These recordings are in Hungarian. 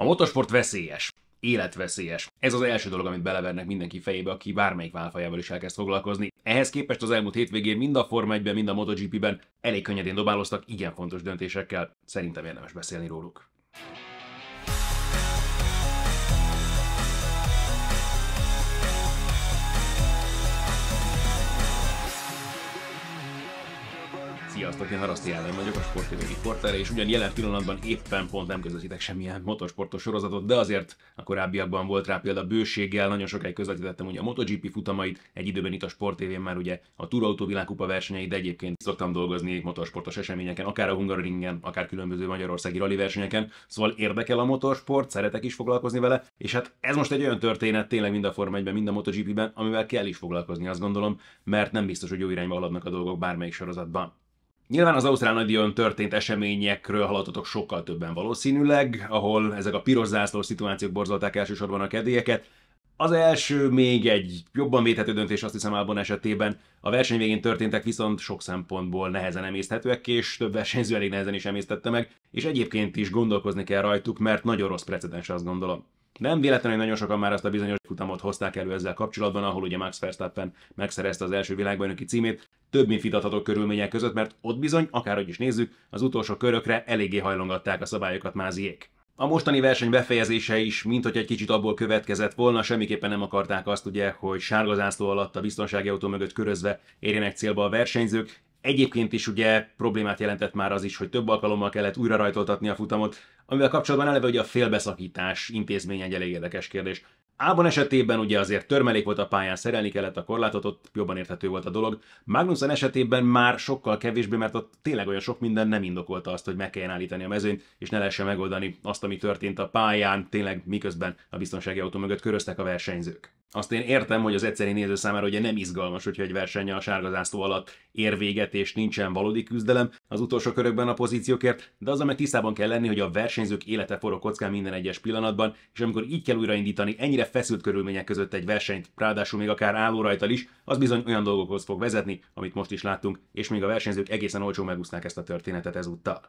A motorsport veszélyes, életveszélyes. Ez az első dolog, amit belevernek mindenki fejébe, aki bármelyik válfajával is elkezd foglalkozni. Ehhez képest az elmúlt hétvégén mind a Forma 1-ben, mind a MotoGP-ben elég könnyedén dobáloztak igen fontos döntésekkel. Szerintem érdemes beszélni róluk. Sziasztok, én Haraszti Ádám vagyok, a sportidő riporter, és ugyan jelen pillanatban éppen pont nem közvetítek semmilyen motorsportos sorozatot, de azért a korábbiakban volt rá példa bőséggel, nagyon sokáig közvetítettem ugye a MotoGP futamait, egy időben itt a Sport tv már ugye a Turautó világkupa versenyeit, de egyébként szoktam dolgozni motorsportos eseményeken, akár a Hungaroringen, akár különböző magyarországi rally versenyeken, szóval érdekel a motorsport, szeretek is foglalkozni vele, és hát ez most egy olyan történet tényleg mind a Forma 1-ben, mind a MotoGP-ben, amivel kell is foglalkozni, azt gondolom, mert nem biztos, hogy jó irányba haladnak a dolgok bármelyik sorozatban. Nyilván az Ausztrál nagydíjon történt eseményekről hallottatok sokkal többen valószínűleg, ahol ezek a piros zászló szituációk borzolták elsősorban a kedélyeket. Az első még egy jobban védhető döntés azt hiszem Albon esetében. A verseny végén történtek viszont sok szempontból nehezen emészthetőek, és több versenyző elég nehezen is emésztette meg, és egyébként is gondolkozni kell rajtuk, mert nagyon rossz precedens azt gondolom. Nem véletlenül, hogy nagyon sokan már azt a bizonyos futamot hozták elő ezzel kapcsolatban, ahol ugye Max Verstappen megszerezte az első világbajnoki címét, több mint vitatható körülmények között, mert ott bizony, akárhogy is nézzük, az utolsó körökre eléggé hajlongatták a szabályokat máziék. A mostani verseny befejezése is, mint hogy egy kicsit abból következett volna, semmiképpen nem akarták azt ugye, hogy sárga zászló alatt a biztonsági autó mögött körözve érjenek célba a versenyzők, Egyébként is ugye problémát jelentett már az is, hogy több alkalommal kellett újra rajtoltatni a futamot, amivel kapcsolatban eleve ugye a félbeszakítás intézmény egy elég érdekes kérdés. Ábon esetében ugye azért törmelék volt a pályán, szerelni kellett a korlátot, ott jobban érthető volt a dolog. Magnussen esetében már sokkal kevésbé, mert ott tényleg olyan sok minden nem indokolta azt, hogy meg kelljen állítani a mezőn és ne lehessen megoldani azt, ami történt a pályán, tényleg miközben a biztonsági autó mögött köröztek a versenyzők azt én értem, hogy az egyszerű néző számára ugye nem izgalmas, hogyha egy verseny a sárga zászló alatt ér véget, és nincsen valódi küzdelem az utolsó körökben a pozíciókért, de az, amely tisztában kell lenni, hogy a versenyzők élete forró kockán minden egyes pillanatban, és amikor így kell újraindítani ennyire feszült körülmények között egy versenyt, ráadásul még akár álló rajtal is, az bizony olyan dolgokhoz fog vezetni, amit most is láttunk, és még a versenyzők egészen olcsó megúsznák ezt a történetet ezúttal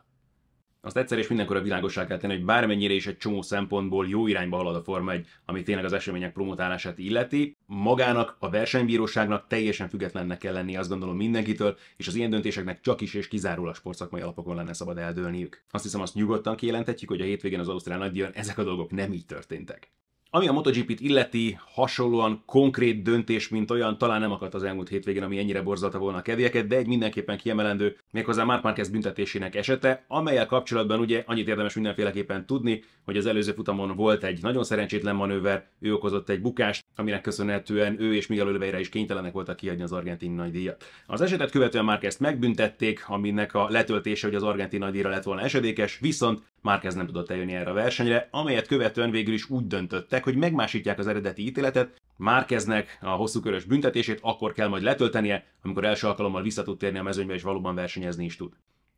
azt egyszer és mindenkor a világosá kell tenni, hogy bármennyire is egy csomó szempontból jó irányba halad a Forma egy, ami tényleg az események promotálását illeti, magának, a versenybíróságnak teljesen függetlennek kell lenni, azt gondolom mindenkitől, és az ilyen döntéseknek csak is és kizárólag sportszakmai alapokon lenne szabad eldőlniük. Azt hiszem azt nyugodtan kijelenthetjük, hogy a hétvégén az Ausztrál nagydíjon ezek a dolgok nem így történtek. Ami a MotoGP-t illeti, hasonlóan konkrét döntés, mint olyan, talán nem akadt az elmúlt hétvégén, ami ennyire borzalta volna a kedélyeket, de egy mindenképpen kiemelendő, méghozzá Mark Marquez büntetésének esete, amelyel kapcsolatban ugye annyit érdemes mindenféleképpen tudni, hogy az előző futamon volt egy nagyon szerencsétlen manőver, ő okozott egy bukást, aminek köszönhetően ő és Miguel Oliveira is kénytelenek voltak kiadni az argentin nagydíjat. Az esetet követően Marquezt megbüntették, aminek a letöltése, hogy az argentin nagydíjra lett volna esedékes, viszont Márquez nem tudott eljönni erre a versenyre, amelyet követően végül is úgy döntöttek, hogy megmásítják az eredeti ítéletet, Márkeznek a hosszú körös büntetését akkor kell majd letöltenie, amikor első alkalommal vissza tud térni a mezőnybe és valóban versenyezni is tud.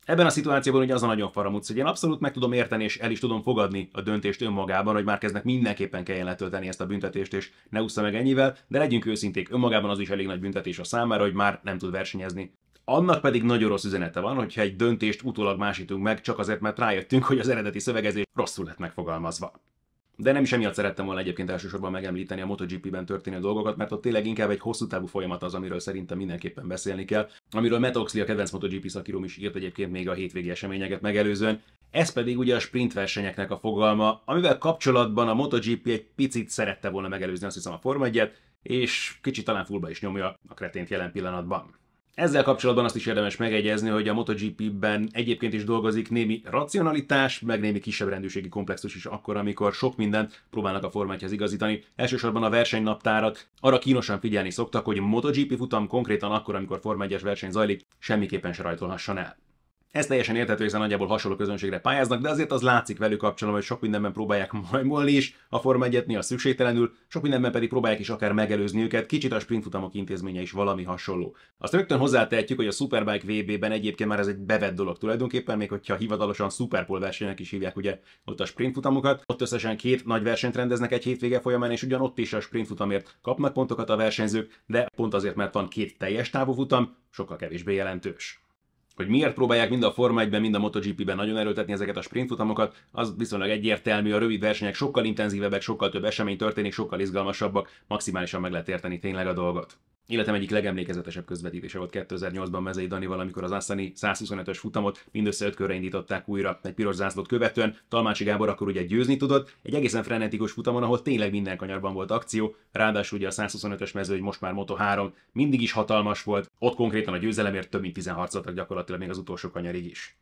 Ebben a szituációban ugye az a nagyon faramutsz, hogy én abszolút meg tudom érteni és el is tudom fogadni a döntést önmagában, hogy már keznek mindenképpen kelljen letölteni ezt a büntetést, és ne ússza meg ennyivel, de legyünk őszinték, önmagában az is elég nagy büntetés a számára, hogy már nem tud versenyezni. Annak pedig nagyon rossz üzenete van, hogyha egy döntést utólag másítunk meg, csak azért, mert rájöttünk, hogy az eredeti szövegezés rosszul lett megfogalmazva. De nem is emiatt szerettem volna egyébként elsősorban megemlíteni a MotoGP-ben történő dolgokat, mert ott tényleg inkább egy hosszú távú folyamat az, amiről szerintem mindenképpen beszélni kell, amiről Matt Oxley, a kedvenc MotoGP szakíróm is írt egyébként még a hétvégi eseményeket megelőzően. Ez pedig ugye a sprint versenyeknek a fogalma, amivel kapcsolatban a MotoGP egy picit szerette volna megelőzni azt hiszem a Forma 1 és kicsit talán fullba is nyomja a kretént jelen pillanatban. Ezzel kapcsolatban azt is érdemes megegyezni, hogy a MotoGP-ben egyébként is dolgozik némi racionalitás, meg némi kisebb rendőrségi komplexus is akkor, amikor sok mindent próbálnak a formájhoz igazítani. Elsősorban a versenynaptárat, arra kínosan figyelni szoktak, hogy MotoGP futam konkrétan akkor, amikor Forma 1-es verseny zajlik, semmiképpen se rajtolhasson el. Ez teljesen érthető, hiszen nagyjából hasonló közönségre pályáznak, de azért az látszik velük kapcsolatban, hogy sok mindenben próbálják majmolni is, a Forma 1 a szükségtelenül, sok mindenben pedig próbálják is akár megelőzni őket, kicsit a sprintfutamok intézménye is valami hasonló. Azt rögtön hozzátehetjük, hogy a Superbike VB-ben egyébként már ez egy bevett dolog tulajdonképpen, még hogyha hivatalosan Superpol versenynek is hívják ugye ott a sprintfutamokat. Ott összesen két nagy versenyt rendeznek egy hétvége folyamán, és ugyanott is a sprintfutamért kapnak pontokat a versenyzők, de pont azért, mert van két teljes távú futam, sokkal kevésbé jelentős hogy miért próbálják mind a Forma 1-ben, mind a MotoGP-ben nagyon erőltetni ezeket a sprintfutamokat, az viszonylag egyértelmű, a rövid versenyek sokkal intenzívebbek, sokkal több esemény történik, sokkal izgalmasabbak, maximálisan meg lehet érteni tényleg a dolgot. Életem egyik legemlékezetesebb közvetítése volt 2008-ban Mezei Dani amikor az Asszani 125-ös futamot mindössze 5 körre indították újra egy piros zászlót követően. Talmási Gábor akkor ugye győzni tudott, egy egészen frenetikus futamon, ahol tényleg minden kanyarban volt akció, ráadásul ugye a 125-ös mező, hogy most már Moto3 mindig is hatalmas volt, ott konkrétan a győzelemért több mint 10 harcoltak gyakorlatilag még az utolsó kanyarig is.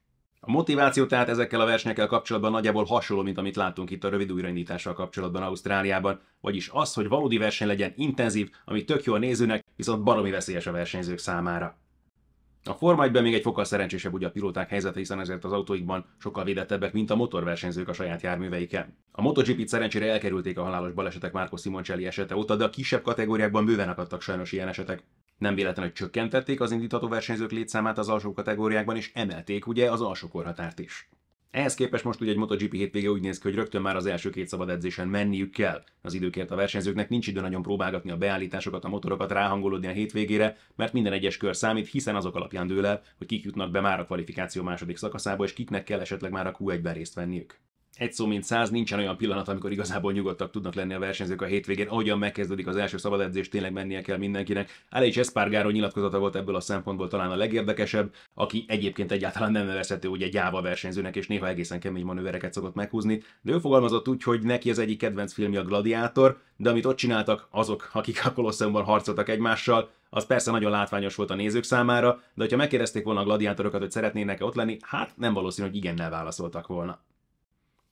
A motiváció tehát ezekkel a versenyekkel kapcsolatban nagyjából hasonló, mint amit látunk itt a rövid újraindítással kapcsolatban Ausztráliában, vagyis az, hogy valódi verseny legyen intenzív, ami tök jó a nézőnek, viszont baromi veszélyes a versenyzők számára. A Forma 1 még egy fokkal szerencsésebb ugye a pilóták helyzete, hiszen ezért az autóikban sokkal védettebbek, mint a motorversenyzők a saját járműveiken. A MotoGP-t szerencsére elkerülték a halálos balesetek Márko Simoncelli esete óta, de a kisebb kategóriákban bőven akadtak sajnos ilyen esetek. Nem véletlen hogy csökkentették az indítató versenyzők létszámát az alsó kategóriákban, és emelték ugye az alsó korhatárt is. Ehhez képest most ugye egy MotoGP hétvége úgy néz ki, hogy rögtön már az első két szabad edzésen menniük kell. Az időkért a versenyzőknek nincs idő nagyon próbálgatni a beállításokat, a motorokat, ráhangolódni a hétvégére, mert minden egyes kör számít, hiszen azok alapján dől el, hogy kik jutnak be már a kvalifikáció második szakaszába, és kiknek kell esetleg már a Q1-ben részt venniük egy szó mint száz, nincsen olyan pillanat, amikor igazából nyugodtak tudnak lenni a versenyzők a hétvégén. Ahogyan megkezdődik az első szabad edzés, tényleg mennie kell mindenkinek. Alex Espargaro nyilatkozata volt ebből a szempontból talán a legérdekesebb, aki egyébként egyáltalán nem nevezhető ugye gyáva versenyzőnek, és néha egészen kemény manővereket szokott meghúzni. De ő fogalmazott úgy, hogy neki az egyik kedvenc filmje a Gladiátor, de amit ott csináltak azok, akik a Kolosseumban harcoltak egymással, az persze nagyon látványos volt a nézők számára, de ha megkérdezték volna a gladiátorokat, hogy szeretnének-e ott lenni, hát nem valószínű, hogy igennel válaszoltak volna.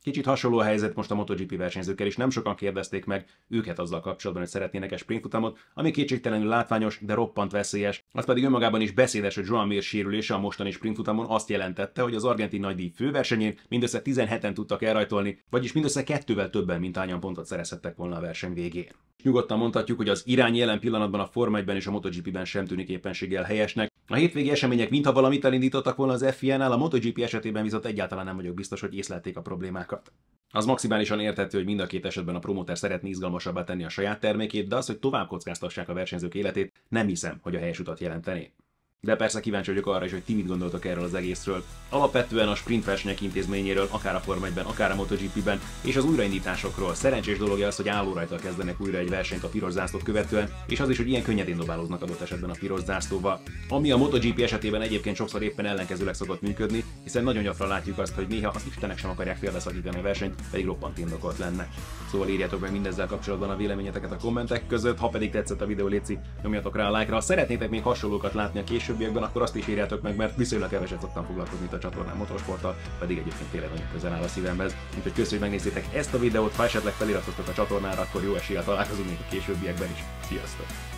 Kicsit hasonló a helyzet most a MotoGP versenyzőkkel is, nem sokan kérdezték meg őket azzal kapcsolatban, hogy szeretnének-e sprintfutamot, ami kétségtelenül látványos, de roppant veszélyes. Az pedig önmagában is beszédes, hogy Joan Mir sérülése a mostani sprintfutamon azt jelentette, hogy az argentin nagydíj főversenyén mindössze 17-en tudtak elrajtolni, vagyis mindössze kettővel többen, mint hányan pontot szerezhettek volna a verseny végén. Nyugodtan mondhatjuk, hogy az irány jelen pillanatban a Forma 1-ben és a MotoGP-ben sem tűnik éppenséggel helyesnek, a hétvégi események mintha valamit elindítottak volna az FIA-nál, a MotoGP esetében viszont egyáltalán nem vagyok biztos, hogy észlelték a problémákat. Az maximálisan érthető, hogy mind a két esetben a promóter szeretné izgalmasabbá tenni a saját termékét, de az, hogy tovább kockáztassák a versenyzők életét, nem hiszem, hogy a helyes utat jelenteni de persze kíváncsi vagyok arra is, hogy ti mit gondoltok erről az egészről. Alapvetően a sprint versenyek intézményéről, akár a Form 1-ben, akár a MotoGP-ben, és az újraindításokról. Szerencsés dolog az, hogy rajta kezdenek újra egy versenyt a piros zászlót követően, és az is, hogy ilyen könnyedén dobálóznak adott esetben a piros zászlóval. Ami a MotoGP esetében egyébként sokszor éppen ellenkezőleg szokott működni, hiszen nagyon gyakran látjuk azt, hogy néha az Istenek sem akarják félbeszakítani a versenyt, pedig roppant indokolt lenne. Szóval írjátok meg mindezzel kapcsolatban a véleményeteket a kommentek között, ha pedig tetszett a videó, léci, nyomjatok rá a like-ra. Ha szeretnétek még hasonlókat látni a később későbbiekben, akkor azt is írjátok meg, mert viszonylag keveset szoktam foglalkozni itt a csatornán motorsporttal, pedig egyébként tényleg nagyon közel áll a szívemhez. Úgyhogy köszönjük, hogy megnéztétek ezt a videót, ha esetleg feliratkoztok a csatornára, akkor jó esélye találkozunk még a későbbiekben is. Sziasztok!